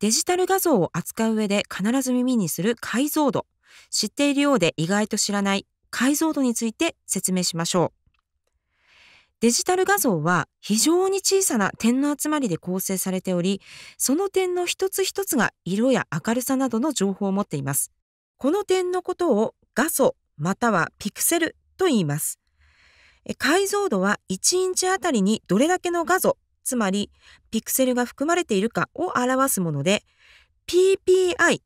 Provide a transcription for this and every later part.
デジタル画像を扱う上で必ず耳にする解像度。知っているようで意外と知らない解像度について説明しましょう。デジタル画像は非常に小さな点の集まりで構成されており、その点の一つ一つが色や明るさなどの情報を持っています。この点のことを画素またはピクセルと言います。解像度は1インチあたりにどれだけの画素つまりピクセルが含まれているかを表すもので PPI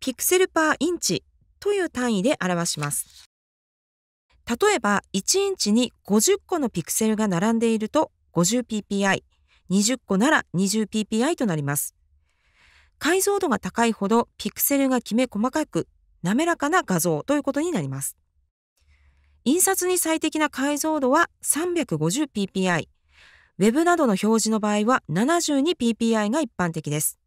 ピクセルパーインチという単位で表します。例えば1インチに50個のピクセルが並んでいると 50ppi20 個なら 20ppi となります。解像度が高いほどピクセルがきめ細かく滑らかな画像ということになります。印刷に最適な解像度は 350ppi Web などの表示の場合は 72ppi が一般的です。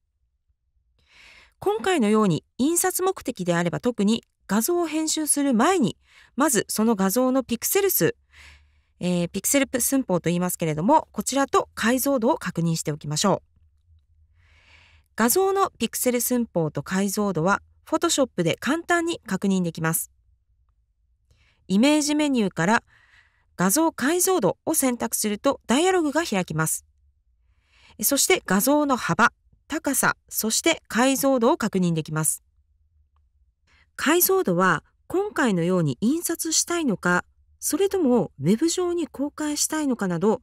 今回のように印刷目的であれば特に画像を編集する前に、まずその画像のピクセル数、えー、ピクセル寸法と言いますけれども、こちらと解像度を確認しておきましょう。画像のピクセル寸法と解像度は Photoshop で簡単に確認できます。イメージメニューから画像解像度を選択するとダイアログが開きます。そして画像の幅、高さ、そして解像度を確認できます。解像度は今回のように印刷したいのか、それともウェブ上に公開したいのかなど、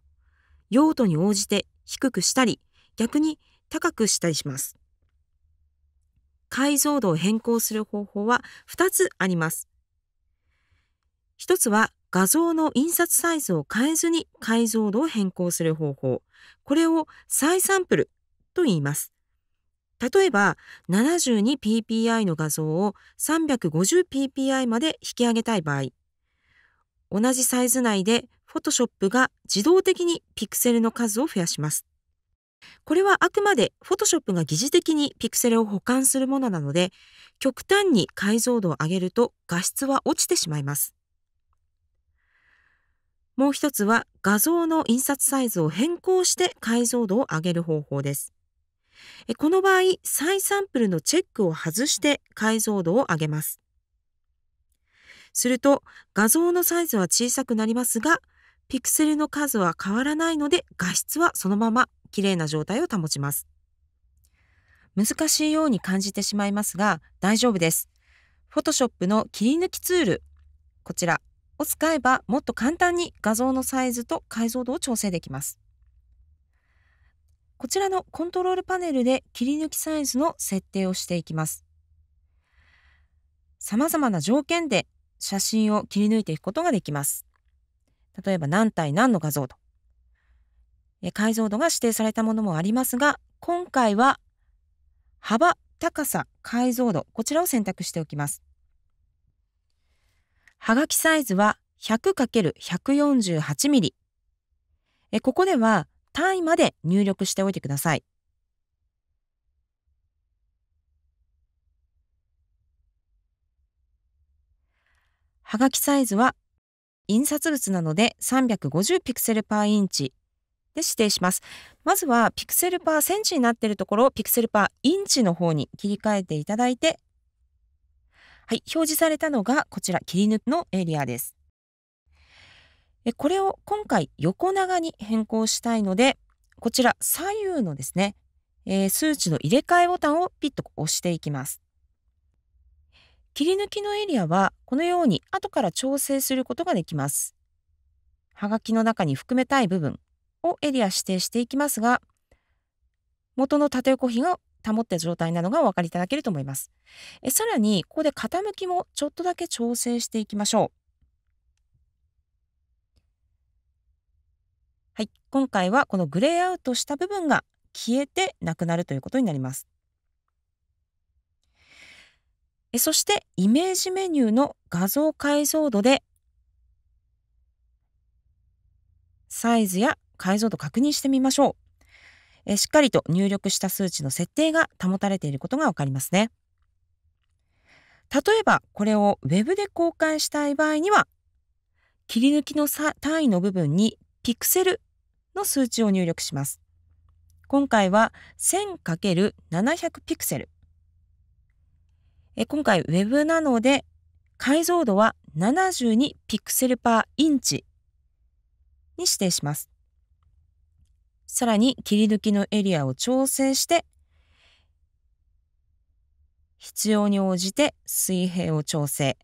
用途に応じて低くしたり、逆に高くしたりします。解像度を変更する方法は2つあります。1つは画像の印刷サイズを変えずに解像度を変更する方法。これを再サンプルと言います。例えば 72ppi の画像を 350ppi まで引き上げたい場合、同じサイズ内で Photoshop が自動的にピクセルの数を増やします。これはあくまで Photoshop が疑似的にピクセルを保管するものなので、極端に解像度を上げると画質は落ちてしまいます。もう一つは画像の印刷サイズを変更して解像度を上げる方法です。この場合、再サンプルのチェックを外して解像度を上げます。すると、画像のサイズは小さくなりますが、ピクセルの数は変わらないので画質はそのまま綺麗な状態を保ちます。難しいように感じてしまいますが大丈夫です。Photoshop の切り抜きツール、こちらを使えばもっと簡単に画像のサイズと解像度を調整できます。こちらのコントロールパネルで切り抜きサイズの設定をしていきます。様々な条件で写真を切り抜いていくことができます。例えば何対何の画像と。解像度が指定されたものもありますが、今回は幅、高さ、解像度、こちらを選択しておきます。はがきサイズは 100×148mm。ここでは単位まで入力しておいてください。はがきサイズは印刷物なので350ピクセルパーインチで指定します。まずはピクセルパーセンチになっているところをピクセルパーインチの方に切り替えていただいてはい、表示されたのがこちら切り抜きのエリアです。これを今回横長に変更したいので、こちら左右のですね、えー、数値の入れ替えボタンをピッと押していきます。切り抜きのエリアはこのように後から調整することができます。はがきの中に含めたい部分をエリア指定していきますが、元の縦横比が保った状態なのがお分かりいただけると思います。えさらに、ここで傾きもちょっとだけ調整していきましょう。はい、今回はこのグレーアウトした部分が消えてなくなるということになります。えそして、イメージメニューの画像解像度でサイズや解像度確認してみましょう。えしっかりと入力した数値の設定が保たれていることがわかりますね。例えばこれを Web で公開したい場合には切り抜きの単位の部分にピクセルの数値を入力します。今回は 1000×700 ピクセル。え今回 Web なので解像度は72ピクセルパーインチに指定します。さらに切り抜きのエリアを調整して必要に応じて水平を調整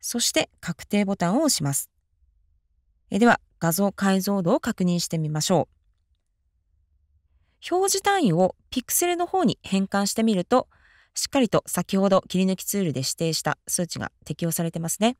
そして確定ボタンを押しますえでは画像解像度を確認してみましょう表示単位をピクセルの方に変換してみるとしっかりと先ほど切り抜きツールで指定した数値が適用されてますね。